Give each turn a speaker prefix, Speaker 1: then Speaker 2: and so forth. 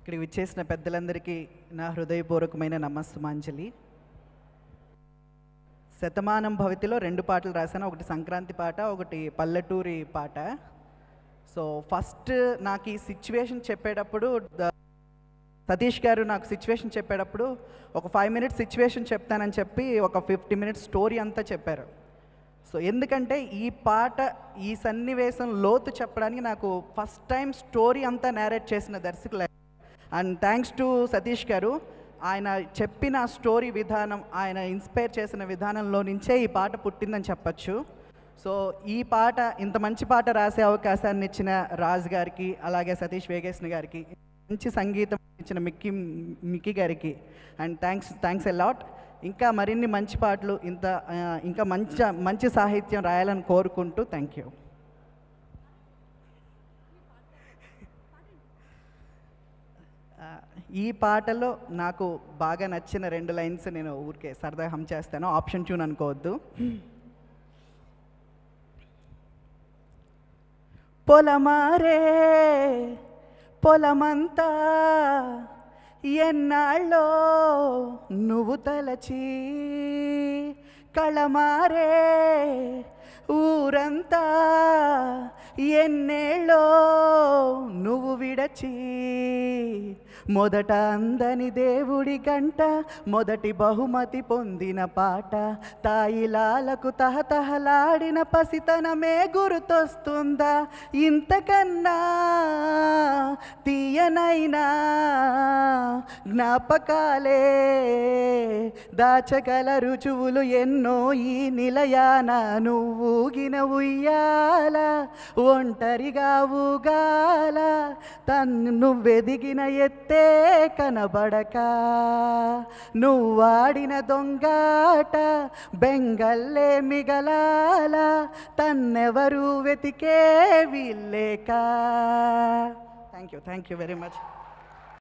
Speaker 1: ఇక్కడ విచ్చేసిన పెద్దలందరికీ నా హృదయపూర్వకమైన నమస్తమాంజలి శతమానం భవితిలో రెండు పాటలు రాశాను ఒకటి సంక్రాంతి పాట ఒకటి పల్లెటూరి పాట సో ఫస్ట్ నాకు ఈ సిచ్యువేషన్ చెప్పేటప్పుడు సతీష్ గారు నాకు సిచ్యువేషన్ చెప్పేటప్పుడు ఒక ఫైవ్ మినిట్స్ సిచ్యువేషన్ చెప్తానని చెప్పి ఒక ఫిఫ్టీ మినిట్స్ స్టోరీ అంతా చెప్పారు సో ఎందుకంటే ఈ పాట ఈ సన్నివేశం లోతు చెప్పడానికి నాకు ఫస్ట్ టైం స్టోరీ అంతా నేరేట్ చేసిన దర్శకులు అండ్ థ్యాంక్స్ టు సతీష్ గారు ఆయన చెప్పిన స్టోరీ విధానం ఆయన ఇన్స్పైర్ చేసిన విధానంలో నుంచే ఈ పాట పుట్టిందని చెప్పచ్చు సో ఈ పాట ఇంత మంచి పాట రాసే అవకాశాన్ని ఇచ్చిన రాజ్ గారికి అలాగే సతీష్ వేగేష్ణ గారికి మంచి సంగీతం ఇచ్చిన మిక్కీ మిక్కీ గారికి and thanks thanks a lot ఇంకా మరిన్ని మంచి పాటలు ఇంత ఇంకా మంచి మంచి సాహిత్యం రాయాలని కోరుకుంటూ థ్యాంక్ యూ ఈ పాటలో నాకు బాగా నచ్చిన రెండు లైన్స్ నేను ఊరికే సరదా హమ్ చేస్తాను ఆప్షన్ ట్యూన్ అనుకోవద్దు పొలమారే పొలమంతా ఎన్నాళ్ళో నువ్వు తలచి కళమారే ఊరంతా ఎన్నేళ్ళో నువ్వు విడచి మొదట అందని దేవుడి గంట మొదటి బహుమతి పొందిన పాట తాయిలాలకు తహతహలాడిన పసితనమే గుర్తొస్తుందా ఇంతకన్నా తీయనైనా జ్ఞాపకాలే దాచగల రుజువులు ఎన్నో ఈ నిలయాన నువ్వు ఊగిన ఉయ్యాల ఒంటరిగా ఊగాల తన్ను వెదిగిన ఎత్తే కనబడక నువ్వాడిన దొంగాట బెంగల్లే మిగలాల తన్నెవరు వెతికే వీళ్ళేక thank you thank you very much